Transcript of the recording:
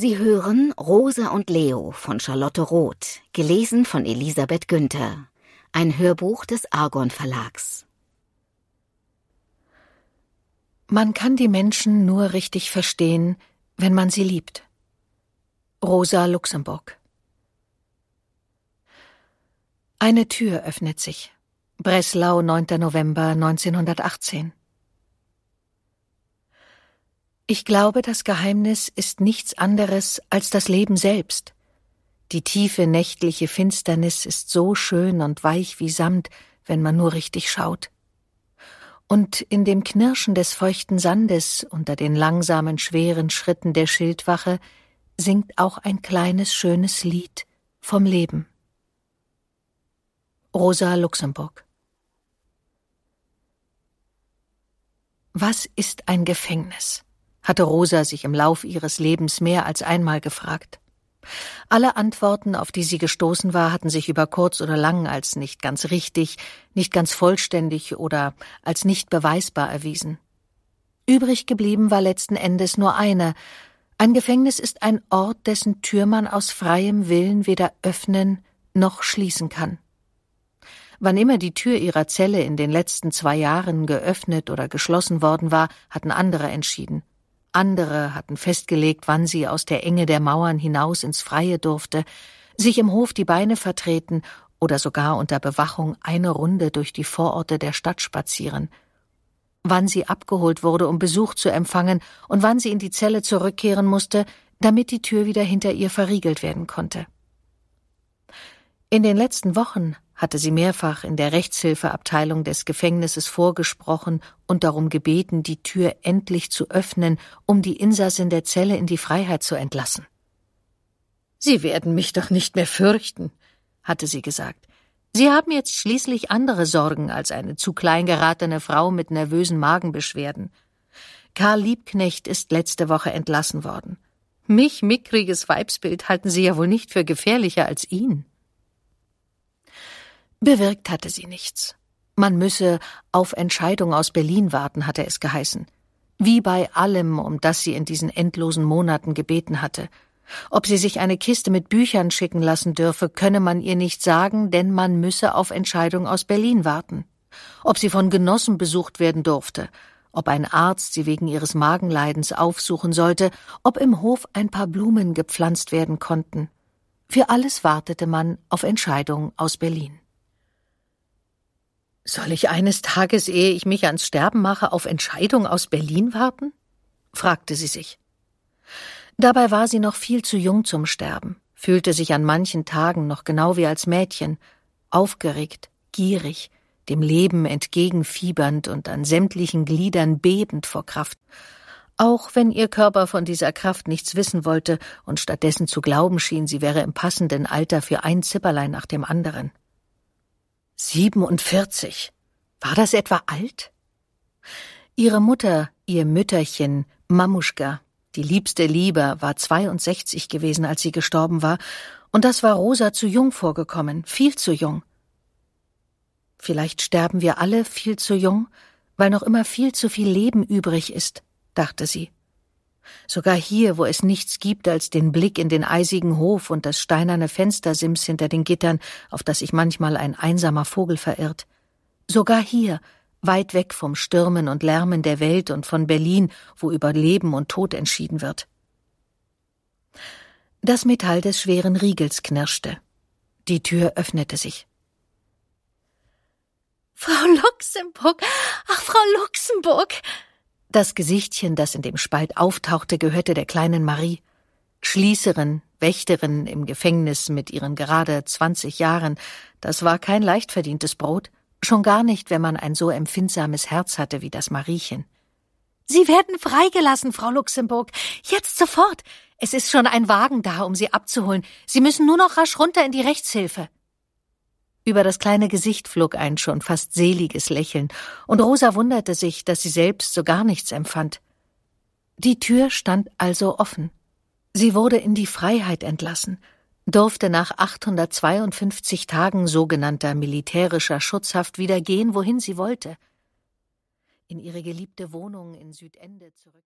Sie hören Rosa und Leo von Charlotte Roth, gelesen von Elisabeth Günther, ein Hörbuch des Argon Verlags. Man kann die Menschen nur richtig verstehen, wenn man sie liebt. Rosa Luxemburg Eine Tür öffnet sich. Breslau, 9. November 1918. Ich glaube, das Geheimnis ist nichts anderes als das Leben selbst. Die tiefe nächtliche Finsternis ist so schön und weich wie Samt, wenn man nur richtig schaut. Und in dem Knirschen des feuchten Sandes unter den langsamen, schweren Schritten der Schildwache singt auch ein kleines, schönes Lied vom Leben. Rosa Luxemburg Was ist ein Gefängnis? hatte Rosa sich im Lauf ihres Lebens mehr als einmal gefragt. Alle Antworten, auf die sie gestoßen war, hatten sich über kurz oder lang als nicht ganz richtig, nicht ganz vollständig oder als nicht beweisbar erwiesen. Übrig geblieben war letzten Endes nur eine Ein Gefängnis ist ein Ort, dessen Tür man aus freiem Willen weder öffnen noch schließen kann. Wann immer die Tür ihrer Zelle in den letzten zwei Jahren geöffnet oder geschlossen worden war, hatten andere entschieden. Andere hatten festgelegt, wann sie aus der Enge der Mauern hinaus ins Freie durfte, sich im Hof die Beine vertreten oder sogar unter Bewachung eine Runde durch die Vororte der Stadt spazieren, wann sie abgeholt wurde, um Besuch zu empfangen, und wann sie in die Zelle zurückkehren musste, damit die Tür wieder hinter ihr verriegelt werden konnte. In den letzten Wochen hatte sie mehrfach in der Rechtshilfeabteilung des Gefängnisses vorgesprochen und darum gebeten, die Tür endlich zu öffnen, um die Insassen der Zelle in die Freiheit zu entlassen. Sie werden mich doch nicht mehr fürchten, hatte sie gesagt. Sie haben jetzt schließlich andere Sorgen als eine zu klein geratene Frau mit nervösen Magenbeschwerden. Karl Liebknecht ist letzte Woche entlassen worden. Mich mickriges Weibsbild halten Sie ja wohl nicht für gefährlicher als ihn. Bewirkt hatte sie nichts. Man müsse auf Entscheidung aus Berlin warten, hatte es geheißen. Wie bei allem, um das sie in diesen endlosen Monaten gebeten hatte. Ob sie sich eine Kiste mit Büchern schicken lassen dürfe, könne man ihr nicht sagen, denn man müsse auf Entscheidung aus Berlin warten. Ob sie von Genossen besucht werden durfte, ob ein Arzt sie wegen ihres Magenleidens aufsuchen sollte, ob im Hof ein paar Blumen gepflanzt werden konnten. Für alles wartete man auf Entscheidung aus Berlin. Soll ich eines Tages, ehe ich mich ans Sterben mache, auf Entscheidung aus Berlin warten? fragte sie sich. Dabei war sie noch viel zu jung zum Sterben, fühlte sich an manchen Tagen noch genau wie als Mädchen, aufgeregt, gierig, dem Leben entgegenfiebernd und an sämtlichen Gliedern bebend vor Kraft. Auch wenn ihr Körper von dieser Kraft nichts wissen wollte und stattdessen zu glauben schien, sie wäre im passenden Alter für ein Zipperlein nach dem anderen. 47. War das etwa alt? Ihre Mutter, ihr Mütterchen, Mamuschka, die liebste Lieber, war 62 gewesen, als sie gestorben war, und das war Rosa zu jung vorgekommen, viel zu jung. Vielleicht sterben wir alle viel zu jung, weil noch immer viel zu viel Leben übrig ist, dachte sie sogar hier, wo es nichts gibt als den Blick in den eisigen Hof und das steinerne Fenstersims hinter den Gittern, auf das sich manchmal ein einsamer Vogel verirrt. Sogar hier, weit weg vom Stürmen und Lärmen der Welt und von Berlin, wo über Leben und Tod entschieden wird. Das Metall des schweren Riegels knirschte. Die Tür öffnete sich. Frau Luxemburg, ach Frau Luxemburg, das Gesichtchen, das in dem Spalt auftauchte, gehörte der kleinen Marie, Schließerin, Wächterin im Gefängnis mit ihren gerade zwanzig Jahren, das war kein leicht verdientes Brot, schon gar nicht, wenn man ein so empfindsames Herz hatte wie das Mariechen. Sie werden freigelassen, Frau Luxemburg. Jetzt sofort. Es ist schon ein Wagen da, um Sie abzuholen. Sie müssen nur noch rasch runter in die Rechtshilfe. Über das kleine Gesicht flog ein schon fast seliges Lächeln, und Rosa wunderte sich, dass sie selbst so gar nichts empfand. Die Tür stand also offen. Sie wurde in die Freiheit entlassen, durfte nach 852 Tagen sogenannter militärischer Schutzhaft wieder gehen, wohin sie wollte, in ihre geliebte Wohnung in Südende zurück.